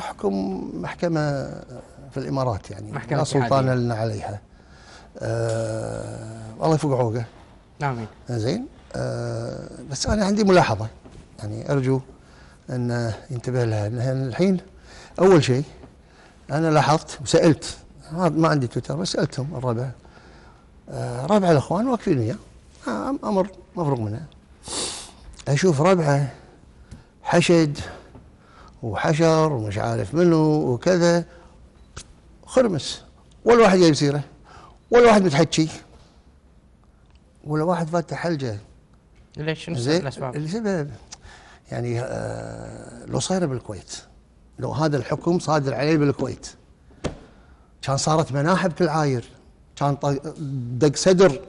حكم محكمة في الإمارات يعني محكمة لا سلطان لنا عليها آه الله يفوق عوقه آمين زين آه بس أنا عندي ملاحظة يعني أرجو أن ينتبه لها الحين أول شيء أنا لاحظت وسألت ما عندي تويتر بس سألتهم الربع آه ربع الأخوان واقفين وياه آه، أمر مفروغ منه أشوف ربعه حشد وحشر ومش عارف منه وكذا خرمس ولا واحد جايب سيره ولا واحد متحكي ولا واحد فاتح حلجه ليش شنو الاسباب؟ السبب يعني آه لو صايره بالكويت لو هذا الحكم صادر عليه بالكويت كان صارت مناحب في العاير كان دق صدر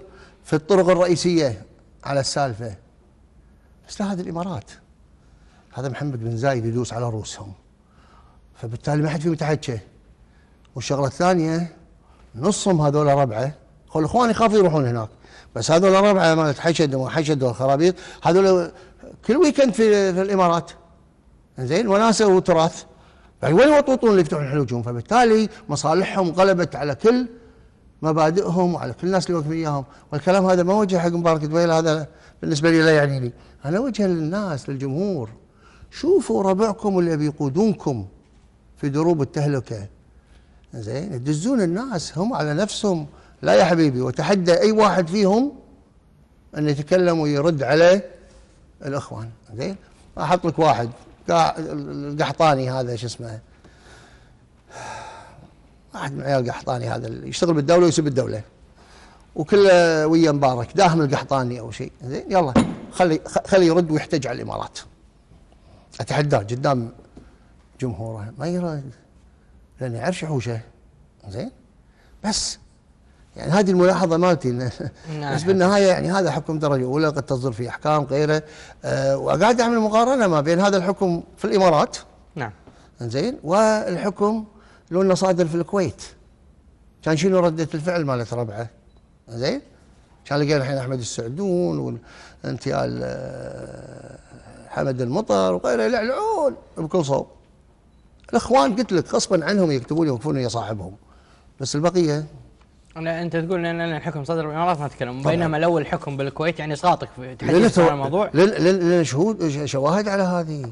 في الطرق الرئيسيه على السالفه بس لا هذه الامارات هذا محمد بن زايد يدوس على رؤوسهم فبالتالي ما حد فيهم يتحكى والشغله الثانيه نصهم هذول ربعه هو الاخوان يخافوا يروحون هناك بس هذول ربعه مالت حشد حشد والخرابيط هذول كل ويكند في, في الامارات زين وناسه وتراث يعني وين يوطوطون اللي يفتحون حلوجهم فبالتالي مصالحهم غلبت على كل مبادئهم وعلى كل الناس اللي واقفين وياهم والكلام هذا ما وجه حق مبارك دويل هذا بالنسبه لي لا يعني لي انا وجهه للناس للجمهور شوفوا ربعكم اللي بيقودونكم في دروب التهلكة زين تدزون الناس هم على نفسهم لا يا حبيبي وتحدى أي واحد فيهم أن يتكلم ويرد عليه الإخوان زين أحط لك واحد القحطاني هذا شو اسمه واحد من عيال القحطاني هذا اللي يشتغل بالدولة ويسب الدولة وكله ويا مبارك داهم القحطاني أو شيء زين يلا خلي خلي يرد ويحتج على الإمارات اتحداه قدام جمهوره ما يرى لانه يعرف شحوشه زين بس يعني هذه الملاحظه مالتي نعم. بس بالنهايه يعني هذا حكم درجه اولى قد تصدر فيه احكام غيره أه وقاعد اعمل مقارنه ما بين هذا الحكم في الامارات نعم زين والحكم لو انه صادر في الكويت كان شنو رده الفعل مالت ربعه زين كان لقينا الحين احمد السعدون وانتيال آه، حمد المطر وغيره يلعلعون بكل صوب الاخوان قلت لك غصبا عنهم يكتبون يوقفون ويا صاحبهم بس البقيه أنا انت تقول ان الحكم صدر بالامارات ما تكلم بينما لو الحكم بالكويت يعني اسقاطك في عن الموضوع لنا شهود شواهد على هذه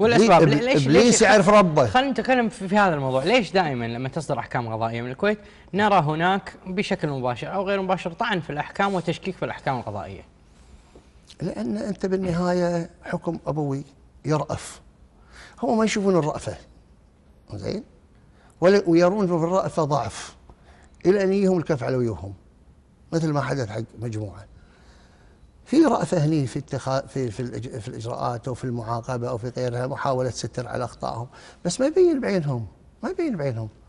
والاسباب ليش ليش ابليس يعرف ربه خلينا نتكلم في, في هذا الموضوع ليش دائما لما تصدر احكام قضائيه من الكويت نرى هناك بشكل مباشر او غير مباشر طعن في الاحكام وتشكيك في الاحكام القضائيه لان انت بالنهايه حكم ابوي يرأف هم ما يشوفون الرأفه زين ويرون في الرأفه ضعف الى ان يجيهم الكف على وجوههم مثل ما حدث حق مجموعه في رأفة هني في, اتخاذ في, في, في الإجراءات أو في المعاقبة أو في غيرها محاولة ستر على أخطائهم بس ما يبين بعينهم ما يبين بعينهم